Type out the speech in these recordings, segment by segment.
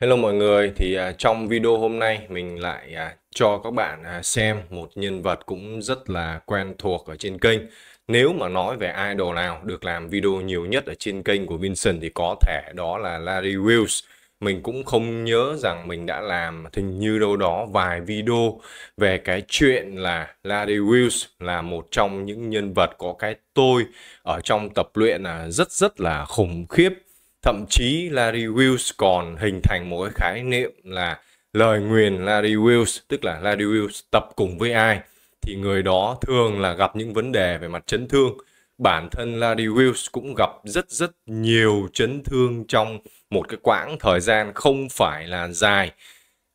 Hello mọi người, thì à, trong video hôm nay mình lại à, cho các bạn à, xem một nhân vật cũng rất là quen thuộc ở trên kênh. Nếu mà nói về idol nào được làm video nhiều nhất ở trên kênh của Vincent thì có thể đó là Larry Wills. Mình cũng không nhớ rằng mình đã làm hình như đâu đó vài video về cái chuyện là Larry Wills là một trong những nhân vật có cái tôi ở trong tập luyện là rất rất là khủng khiếp thậm chí Larry Wills còn hình thành một cái khái niệm là lời nguyền Larry Wills tức là Larry Wills tập cùng với ai thì người đó thường là gặp những vấn đề về mặt chấn thương bản thân Larry Wills cũng gặp rất rất nhiều chấn thương trong một cái quãng thời gian không phải là dài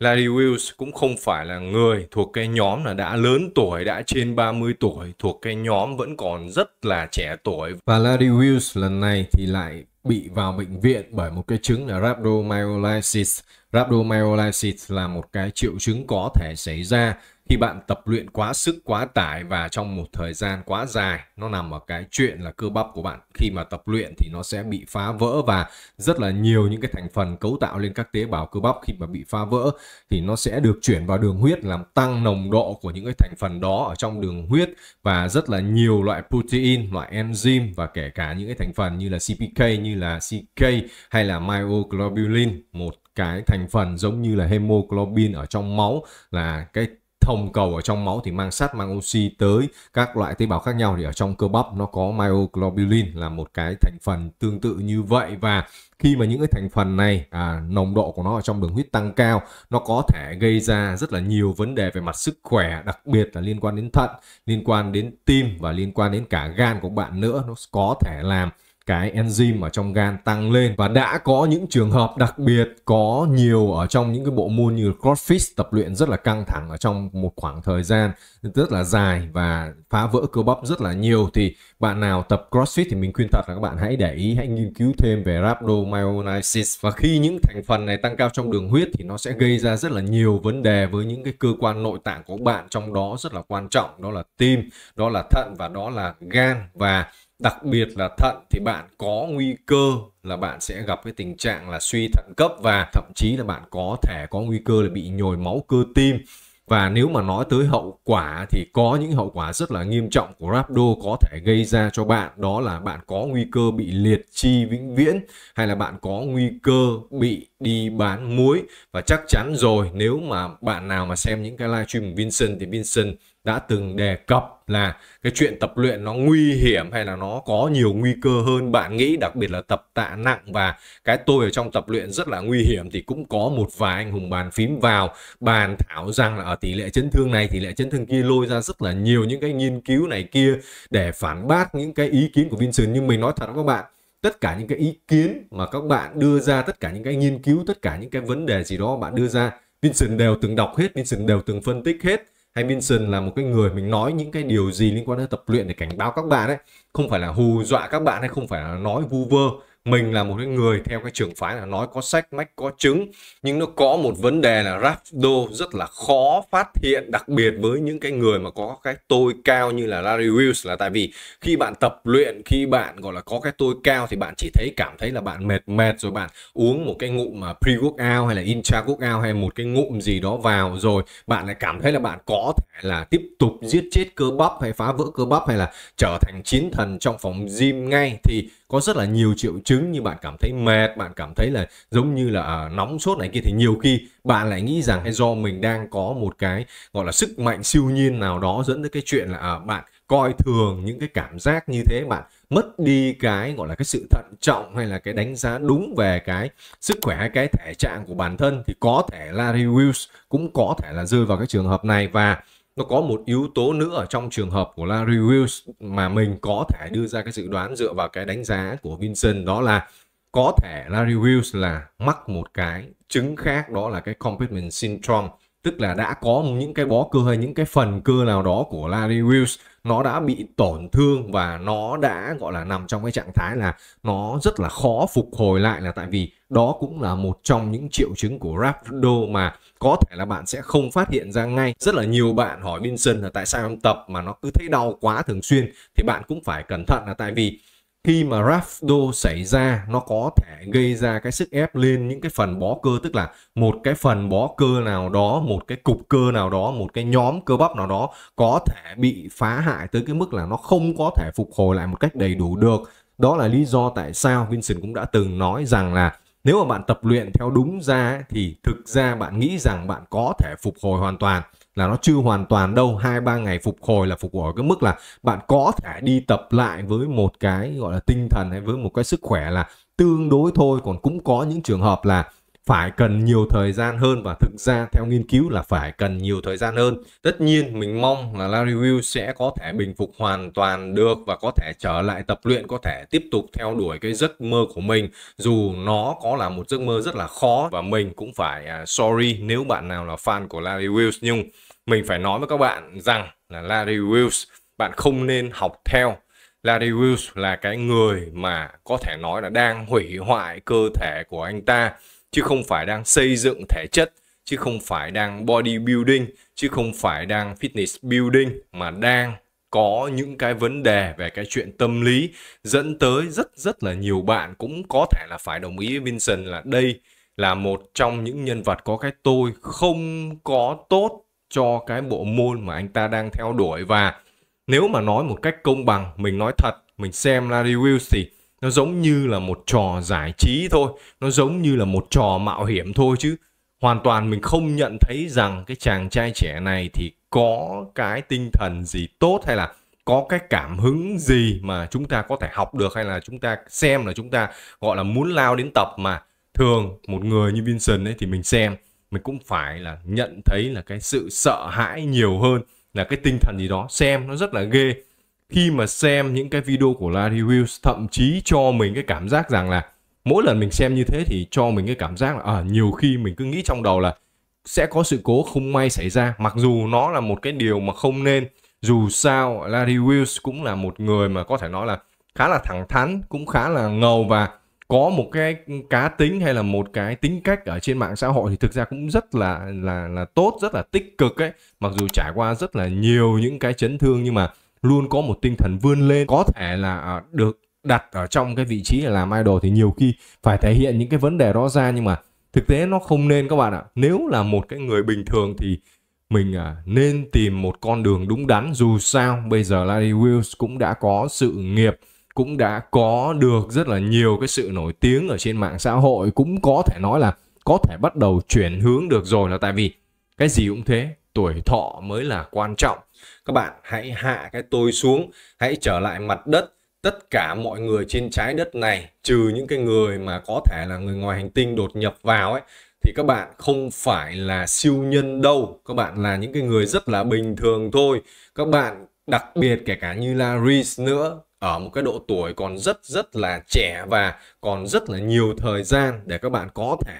Larry Wills cũng không phải là người thuộc cái nhóm là đã lớn tuổi, đã trên 30 tuổi, thuộc cái nhóm vẫn còn rất là trẻ tuổi. Và Larry Wills lần này thì lại bị vào bệnh viện bởi một cái chứng là rhabdomyolysis. Rhabdomyolysis là một cái triệu chứng có thể xảy ra khi bạn tập luyện quá sức quá tải và trong một thời gian quá dài nó nằm ở cái chuyện là cơ bắp của bạn khi mà tập luyện thì nó sẽ bị phá vỡ và rất là nhiều những cái thành phần cấu tạo lên các tế bào cơ bắp khi mà bị phá vỡ thì nó sẽ được chuyển vào đường huyết làm tăng nồng độ của những cái thành phần đó ở trong đường huyết và rất là nhiều loại protein loại enzyme và kể cả những cái thành phần như là CPK như là CK hay là myoglobulin một cái thành phần giống như là hemoglobin ở trong máu là cái hồng cầu ở trong máu thì mang sắt mang oxy tới các loại tế bào khác nhau thì ở trong cơ bắp nó có myoglobin là một cái thành phần tương tự như vậy và khi mà những cái thành phần này à, nồng độ của nó ở trong đường huyết tăng cao nó có thể gây ra rất là nhiều vấn đề về mặt sức khỏe đặc biệt là liên quan đến thận liên quan đến tim và liên quan đến cả gan của bạn nữa nó có thể làm cái enzyme ở trong gan tăng lên và đã có những trường hợp đặc biệt có nhiều ở trong những cái bộ môn như crossfit tập luyện rất là căng thẳng ở trong một khoảng thời gian rất là dài và phá vỡ cơ bắp rất là nhiều thì bạn nào tập crossfit thì mình khuyên thật là các bạn hãy để ý hãy nghiên cứu thêm về rhabdomyolysis và khi những thành phần này tăng cao trong đường huyết thì nó sẽ gây ra rất là nhiều vấn đề với những cái cơ quan nội tạng của bạn trong đó rất là quan trọng đó là tim đó là thận và đó là gan và đặc biệt là thận thì bạn có nguy cơ là bạn sẽ gặp cái tình trạng là suy thận cấp và thậm chí là bạn có thể có nguy cơ là bị nhồi máu cơ tim và nếu mà nói tới hậu quả thì có những hậu quả rất là nghiêm trọng của rhabdo có thể gây ra cho bạn đó là bạn có nguy cơ bị liệt chi vĩnh viễn hay là bạn có nguy cơ bị đi bán muối và chắc chắn rồi nếu mà bạn nào mà xem những cái livestream của Vincent thì Vincent đã từng đề cập là cái chuyện tập luyện nó nguy hiểm hay là nó có nhiều nguy cơ hơn bạn nghĩ đặc biệt là tập tạ nặng và cái tôi ở trong tập luyện rất là nguy hiểm thì cũng có một vài anh hùng bàn phím vào bàn thảo rằng là ở tỷ lệ chấn thương này tỷ lệ chấn thương kia lôi ra rất là nhiều những cái nghiên cứu này kia để phản bác những cái ý kiến của Vincent nhưng mình nói thật các bạn tất cả những cái ý kiến mà các bạn đưa ra tất cả những cái nghiên cứu tất cả những cái vấn đề gì đó bạn đưa ra Vincent đều từng đọc hết Vincent đều từng phân tích hết hay Vincent là một cái người mình nói những cái điều gì liên quan đến tập luyện để cảnh báo các bạn ấy không phải là hù dọa các bạn hay không phải là nói vu vơ mình là một cái người theo cái trường phái là nói có sách mách có chứng nhưng nó có một vấn đề là rhabdo rất là khó phát hiện đặc biệt với những cái người mà có cái tôi cao như là Larry Wills là tại vì khi bạn tập luyện khi bạn gọi là có cái tôi cao thì bạn chỉ thấy cảm thấy là bạn mệt mệt rồi bạn uống một cái ngụm mà pre workout hay là intra workout hay một cái ngụm gì đó vào rồi bạn lại cảm thấy là bạn có thể là tiếp tục giết chết cơ bắp hay phá vỡ cơ bắp hay là trở thành chiến thần trong phòng gym ngay thì có rất là nhiều triệu chứng chứng như bạn cảm thấy mệt bạn cảm thấy là giống như là à, nóng sốt này kia thì nhiều khi bạn lại nghĩ rằng hay do mình đang có một cái gọi là sức mạnh siêu nhiên nào đó dẫn tới cái chuyện là à, bạn coi thường những cái cảm giác như thế bạn mất đi cái gọi là cái sự thận trọng hay là cái đánh giá đúng về cái sức khỏe cái thể trạng của bản thân thì có thể Larry Wills cũng có thể là rơi vào cái trường hợp này và nó có một yếu tố nữa ở trong trường hợp của Larry Wills mà mình có thể đưa ra cái dự đoán dựa vào cái đánh giá của Vincent đó là có thể Larry Wills là mắc một cái chứng khác đó là cái compartment syndrome tức là đã có những cái bó cơ hay những cái phần cơ nào đó của Larry Wills nó đã bị tổn thương và nó đã gọi là nằm trong cái trạng thái là nó rất là khó phục hồi lại là tại vì đó cũng là một trong những triệu chứng của rhabdo mà có thể là bạn sẽ không phát hiện ra ngay rất là nhiều bạn hỏi Vincent là tại sao em tập mà nó cứ thấy đau quá thường xuyên thì bạn cũng phải cẩn thận là tại vì khi mà rafdo xảy ra nó có thể gây ra cái sức ép lên những cái phần bó cơ tức là một cái phần bó cơ nào đó một cái cục cơ nào đó một cái nhóm cơ bắp nào đó có thể bị phá hại tới cái mức là nó không có thể phục hồi lại một cách đầy đủ được đó là lý do tại sao Vincent cũng đã từng nói rằng là nếu mà bạn tập luyện theo đúng ra ấy, thì thực ra bạn nghĩ rằng bạn có thể phục hồi hoàn toàn là nó chưa hoàn toàn đâu hai ba ngày phục hồi là phục hồi ở cái mức là bạn có thể đi tập lại với một cái gọi là tinh thần hay với một cái sức khỏe là tương đối thôi còn cũng có những trường hợp là phải cần nhiều thời gian hơn và thực ra theo nghiên cứu là phải cần nhiều thời gian hơn. Tất nhiên mình mong là Larry Will sẽ có thể bình phục hoàn toàn được và có thể trở lại tập luyện, có thể tiếp tục theo đuổi cái giấc mơ của mình dù nó có là một giấc mơ rất là khó và mình cũng phải à, sorry nếu bạn nào là fan của Larry Will nhưng mình phải nói với các bạn rằng là Larry Will bạn không nên học theo Larry Will là cái người mà có thể nói là đang hủy hoại cơ thể của anh ta chứ không phải đang xây dựng thể chất chứ không phải đang bodybuilding chứ không phải đang fitness building mà đang có những cái vấn đề về cái chuyện tâm lý dẫn tới rất rất là nhiều bạn cũng có thể là phải đồng ý với Vincent là đây là một trong những nhân vật có cái tôi không có tốt cho cái bộ môn mà anh ta đang theo đuổi và nếu mà nói một cách công bằng mình nói thật mình xem Larry Wills thì nó giống như là một trò giải trí thôi nó giống như là một trò mạo hiểm thôi chứ hoàn toàn mình không nhận thấy rằng cái chàng trai trẻ này thì có cái tinh thần gì tốt hay là có cái cảm hứng gì mà chúng ta có thể học được hay là chúng ta xem là chúng ta gọi là muốn lao đến tập mà thường một người như Vincent ấy thì mình xem mình cũng phải là nhận thấy là cái sự sợ hãi nhiều hơn là cái tinh thần gì đó xem nó rất là ghê khi mà xem những cái video của Larry Wills thậm chí cho mình cái cảm giác rằng là mỗi lần mình xem như thế thì cho mình cái cảm giác là à, nhiều khi mình cứ nghĩ trong đầu là sẽ có sự cố không may xảy ra mặc dù nó là một cái điều mà không nên dù sao Larry Wills cũng là một người mà có thể nói là khá là thẳng thắn cũng khá là ngầu và có một cái cá tính hay là một cái tính cách ở trên mạng xã hội thì thực ra cũng rất là là là tốt rất là tích cực ấy mặc dù trải qua rất là nhiều những cái chấn thương nhưng mà luôn có một tinh thần vươn lên có thể là à, được đặt ở trong cái vị trí là làm idol thì nhiều khi phải thể hiện những cái vấn đề đó ra nhưng mà thực tế nó không nên các bạn ạ nếu là một cái người bình thường thì mình à, nên tìm một con đường đúng đắn dù sao bây giờ Larry Wills cũng đã có sự nghiệp cũng đã có được rất là nhiều cái sự nổi tiếng ở trên mạng xã hội cũng có thể nói là có thể bắt đầu chuyển hướng được rồi là tại vì cái gì cũng thế tuổi thọ mới là quan trọng các bạn hãy hạ cái tôi xuống hãy trở lại mặt đất tất cả mọi người trên trái đất này trừ những cái người mà có thể là người ngoài hành tinh đột nhập vào ấy thì các bạn không phải là siêu nhân đâu các bạn là những cái người rất là bình thường thôi các bạn đặc biệt kể cả như là Reese nữa ở một cái độ tuổi còn rất rất là trẻ và còn rất là nhiều thời gian để các bạn có thể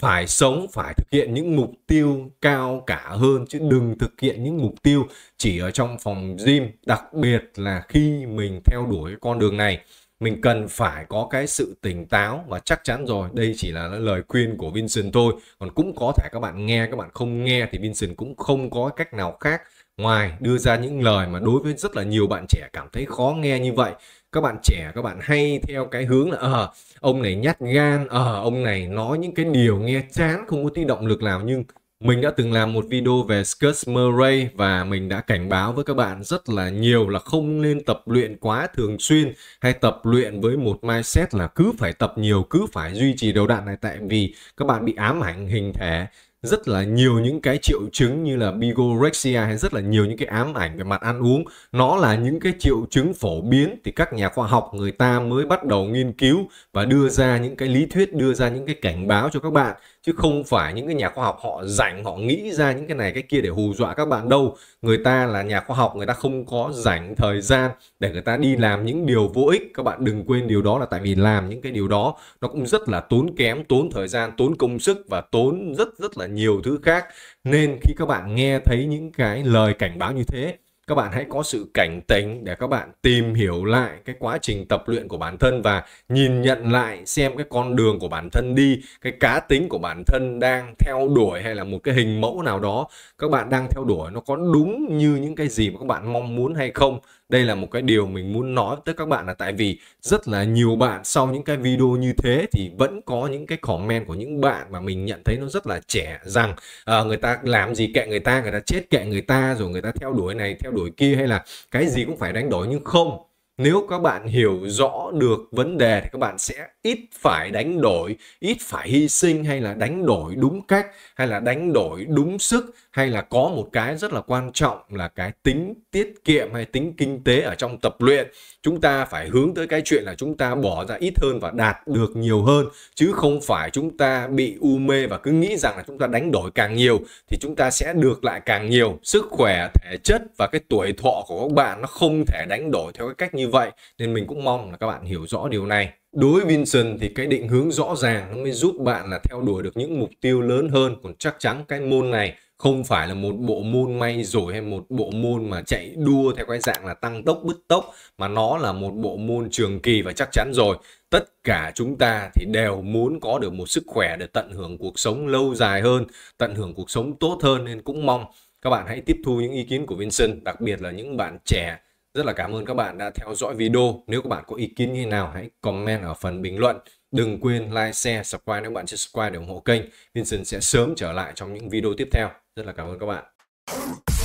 phải sống phải thực hiện những mục tiêu cao cả hơn chứ đừng thực hiện những mục tiêu chỉ ở trong phòng gym đặc biệt là khi mình theo đuổi con đường này mình cần phải có cái sự tỉnh táo và chắc chắn rồi đây chỉ là lời khuyên của Vincent thôi còn cũng có thể các bạn nghe các bạn không nghe thì Vincent cũng không có cách nào khác ngoài đưa ra những lời mà đối với rất là nhiều bạn trẻ cảm thấy khó nghe như vậy các bạn trẻ các bạn hay theo cái hướng là ờ à, ông này nhát gan ờ à, ông này nói những cái điều nghe chán không có tí động lực nào nhưng mình đã từng làm một video về Scott Murray và mình đã cảnh báo với các bạn rất là nhiều là không nên tập luyện quá thường xuyên hay tập luyện với một mindset là cứ phải tập nhiều, cứ phải duy trì đầu đạn này tại vì các bạn bị ám ảnh hình thể rất là nhiều những cái triệu chứng như là bigorexia hay rất là nhiều những cái ám ảnh về mặt ăn uống nó là những cái triệu chứng phổ biến thì các nhà khoa học người ta mới bắt đầu nghiên cứu và đưa ra những cái lý thuyết đưa ra những cái cảnh báo cho các bạn chứ không phải những cái nhà khoa học họ rảnh họ nghĩ ra những cái này cái kia để hù dọa các bạn đâu người ta là nhà khoa học người ta không có rảnh thời gian để người ta đi làm những điều vô ích các bạn đừng quên điều đó là tại vì làm những cái điều đó nó cũng rất là tốn kém tốn thời gian tốn công sức và tốn rất rất là nhiều thứ khác nên khi các bạn nghe thấy những cái lời cảnh báo như thế các bạn hãy có sự cảnh tỉnh để các bạn tìm hiểu lại cái quá trình tập luyện của bản thân và nhìn nhận lại xem cái con đường của bản thân đi cái cá tính của bản thân đang theo đuổi hay là một cái hình mẫu nào đó các bạn đang theo đuổi nó có đúng như những cái gì mà các bạn mong muốn hay không đây là một cái điều mình muốn nói tới các bạn là tại vì rất là nhiều bạn sau những cái video như thế thì vẫn có những cái comment của những bạn mà mình nhận thấy nó rất là trẻ rằng à, người ta làm gì kệ người ta người ta chết kệ người ta rồi người ta theo đuổi này theo đuổi kia hay là cái gì cũng phải đánh đổi nhưng không nếu các bạn hiểu rõ được vấn đề thì các bạn sẽ ít phải đánh đổi ít phải hy sinh hay là đánh đổi đúng cách hay là đánh đổi đúng sức hay là có một cái rất là quan trọng là cái tính tiết kiệm hay tính kinh tế ở trong tập luyện chúng ta phải hướng tới cái chuyện là chúng ta bỏ ra ít hơn và đạt được nhiều hơn chứ không phải chúng ta bị u mê và cứ nghĩ rằng là chúng ta đánh đổi càng nhiều thì chúng ta sẽ được lại càng nhiều sức khỏe thể chất và cái tuổi thọ của các bạn nó không thể đánh đổi theo cái cách như vậy nên mình cũng mong là các bạn hiểu rõ điều này Đối với Vincent thì cái định hướng rõ ràng nó mới giúp bạn là theo đuổi được những mục tiêu lớn hơn còn chắc chắn cái môn này không phải là một bộ môn may rồi hay một bộ môn mà chạy đua theo cái dạng là tăng tốc bứt tốc mà nó là một bộ môn trường kỳ và chắc chắn rồi tất cả chúng ta thì đều muốn có được một sức khỏe để tận hưởng cuộc sống lâu dài hơn tận hưởng cuộc sống tốt hơn nên cũng mong các bạn hãy tiếp thu những ý kiến của Vincent đặc biệt là những bạn trẻ rất là cảm ơn các bạn đã theo dõi video. Nếu các bạn có ý kiến như nào hãy comment ở phần bình luận. Đừng quên like, share, subscribe nếu bạn chưa subscribe để ủng hộ kênh. Vincent sẽ sớm trở lại trong những video tiếp theo. Rất là cảm ơn các bạn.